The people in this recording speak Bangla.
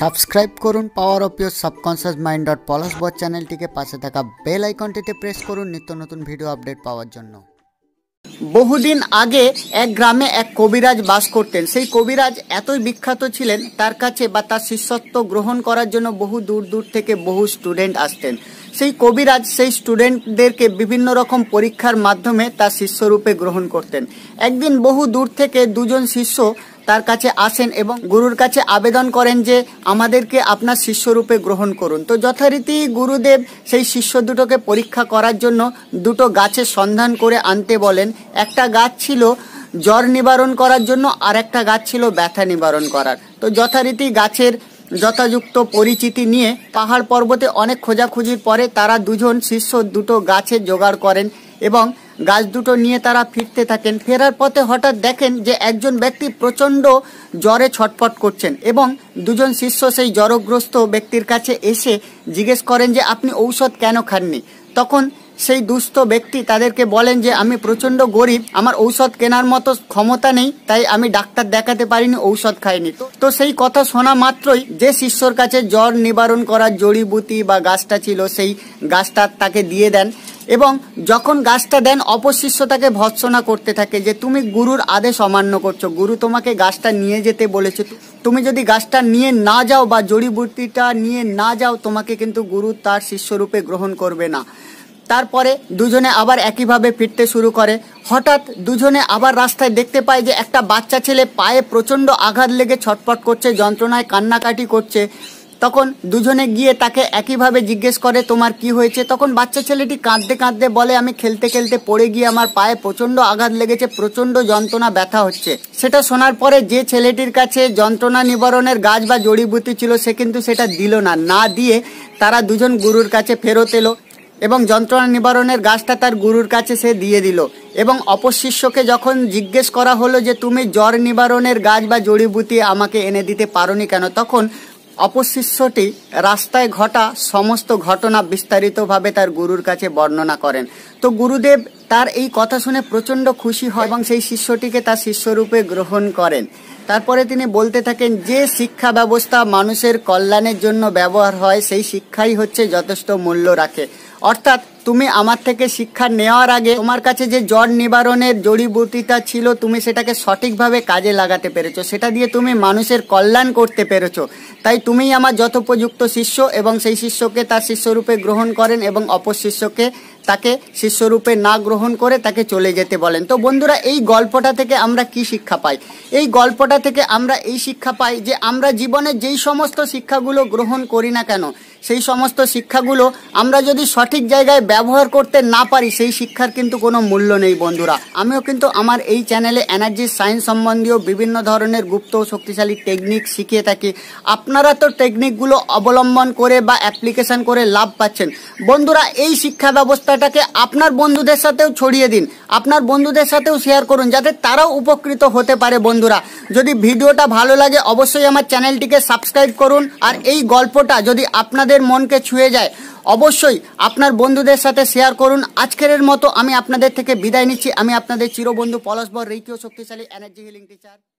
সাবস্ক্রাইব করুন power of your subconscious mind dot Palash বর চ্যানেলটিকে পাশে থাকা বেল আইকনটিতে প্রেস করুন নিত্য নতুন ভিডিও আপডেট পাওয়ার জন্য বহুদিন আগে এক গ্রামে এক কবিরাজ বাস করতেন সেই কবিরাজ এতই বিখ্যাত ছিলেন তার কাছে বা তার শিষ্যত্ব গ্রহণ করার জন্য বহু দূর দূর থেকে বহু স্টুডেন্ট আসতেন সেই কবিরাজ সেই স্টুডেন্টদেরকে বিভিন্ন রকম পরীক্ষার মাধ্যমে তার শিষ্যরূপে গ্রহণ করতেন একদিন বহু দূর থেকে দুজন শিষ্য তার কাছে আসেন এবং গুরুর কাছে আবেদন করেন যে আমাদেরকে আপনার শিষ্যরূপে গ্রহণ করুন তো যথারীতি গুরুদেব সেই শিষ্য দুটোকে পরীক্ষা করার জন্য দুটো গাছের সন্ধান করে আনতে বলেন একটা গাছ ছিল জ্বর নিবারণ করার জন্য আর একটা গাছ ছিল ব্যথা নিবারণ করার তো যথারীতি গাছের যথাযুক্ত পরিচিতি নিয়ে পাহাড় পর্বতে অনেক খোঁজাখুঁজির পরে তারা দুজন শিষ্য দুটো গাছের জোগাড় করেন এবং গাছ দুটো নিয়ে তারা ফিরতে থাকেন ফেরার পথে হঠাৎ দেখেন যে একজন ব্যক্তি প্রচণ্ড জ্বরে ছটফট করছেন এবং দুজন শিষ্য সেই জ্বরগ্রস্ত ব্যক্তির কাছে এসে জিজ্ঞেস করেন যে আপনি ঔষধ কেন খাননি তখন সেই দুস্থ ব্যক্তি তাদেরকে বলেন যে আমি প্রচণ্ড গরিব আমার ঔষধ কেনার মতো ক্ষমতা নেই তাই আমি ডাক্তার দেখাতে পারিনি ঔষধ খাইনি তো সেই কথা শোনা মাত্রই যে শিষ্যর কাছে জ্বর নিবারণ করার জড়িবুতি বা গাছটা ছিল সেই গাছটা তাকে দিয়ে দেন এবং যখন গাছটা দেন অপশিষ্যতাকে ভৎসনা করতে থাকে যে তুমি গুরুর আদেশ অমান্য করছো গুরু তোমাকে গাছটা নিয়ে যেতে বলেছে তুমি যদি গাছটা নিয়ে না যাও বা জড়িবুটিটা নিয়ে না যাও তোমাকে কিন্তু গুরু তার শিষ্যরূপে গ্রহণ করবে না তারপরে দুজনে আবার একইভাবে ফিরতে শুরু করে হঠাৎ দুজনে আবার রাস্তায় দেখতে পায় যে একটা বাচ্চা ছেলে পায়ে প্রচণ্ড আঘাত লেগে ছটপট করছে যন্ত্রণায় কান্নাকাটি করছে তখন দুজনে গিয়ে তাকে একইভাবে জিজ্ঞেস করে তোমার কি হয়েছে তখন বাচ্চা ছেলেটি কাঁদতে কাঁদতে বলে আমি খেলতে খেলতে পড়ে গিয়ে আমার পায়ে প্রচণ্ড আঘাত লেগেছে প্রচণ্ড যন্ত্রণা ব্যথা হচ্ছে সেটা শোনার পরে যে ছেলেটির কাছে যন্ত্রণা নিবারণের গাছ বা জড়িবুতি ছিল সে কিন্তু সেটা দিল না না দিয়ে তারা দুজন গুরুর কাছে ফেরত এলো এবং যন্ত্রণা নিবারণের গাছটা তার গুরুর কাছে সে দিয়ে দিল এবং অপশিষ্যকে যখন জিজ্ঞেস করা হলো যে তুমি জ্বর নিবারণের গাছ বা জড়িবুতি আমাকে এনে দিতে পারো কেন তখন অপশিষ্যটি রাস্তায় ঘটা সমস্ত ঘটনা বিস্তারিতভাবে তার গুরুর কাছে বর্ণনা করেন তো গুরুদেব তার এই কথা শুনে প্রচণ্ড খুশি হয় এবং সেই শিষ্যটিকে তার শিষ্যরূপে গ্রহণ করেন তারপরে তিনি বলতে থাকেন যে শিক্ষা ব্যবস্থা মানুষের কল্যাণের জন্য ব্যবহার হয় সেই শিক্ষাই হচ্ছে যথেষ্ট মূল্য রাখে অর্থাৎ তুমি আমার থেকে শিক্ষা নেওয়ার আগে তোমার কাছে যে জ্বর নিবারণের জড়িবুটিটা ছিল তুমি সেটাকে সঠিকভাবে কাজে লাগাতে পেরেছো সেটা দিয়ে তুমি মানুষের কল্যাণ করতে পেরেছো তাই তুমিই আমার যথোপযুক্ত শিষ্য এবং সেই শিষ্যকে তার শিষ্যরূপে গ্রহণ করেন এবং অপর শিষ্যকে তাকে শিষ্যরূপে না গ্রহণ করে তাকে চলে যেতে বলেন তো বন্ধুরা এই গল্পটা থেকে আমরা কি শিক্ষা পাই এই গল্পটা থেকে আমরা এই শিক্ষা পাই যে আমরা জীবনে যেই সমস্ত শিক্ষাগুলো গ্রহণ করি না কেন সেই সমস্ত শিক্ষাগুলো আমরা যদি সঠিক জায়গায় ব্যবহার করতে না পারি সেই শিক্ষার কিন্তু কোনো মূল্য নেই বন্ধুরা আমিও কিন্তু আমার এই চ্যানেলে এনার্জি সায়েন্স সম্বন্ধীয় বিভিন্ন ধরনের গুপ্ত শক্তিশালী টেকনিক শিখিয়ে থাকি আপনারা তো টেকনিকগুলো অবলম্বন করে বা অ্যাপ্লিকেশন করে লাভ পাচ্ছেন বন্ধুরা এই শিক্ষা ব্যবস্থাটাকে আপনার বন্ধুদের সাথেও ছড়িয়ে দিন আপনার বন্ধুদের সাথেও শেয়ার করুন যাতে তারাও উপকৃত হতে পারে বন্ধুরা যদি ভিডিওটা ভালো লাগে অবশ্যই আমার চ্যানেলটিকে সাবস্ক্রাইব করুন আর এই গল্পটা যদি আপনাদের মনকে ছুঁয়ে যায় অবশ্যই আপনার বন্ধুদের সাথে শেয়ার করুন আজকের মতো আমি আপনাদের থেকে বিদায় নিচ্ছি আমি আপনাদের চিরবন্ধু পলাশবর রেকিও শক্তিশালী এনার্জি হিলিং টিচার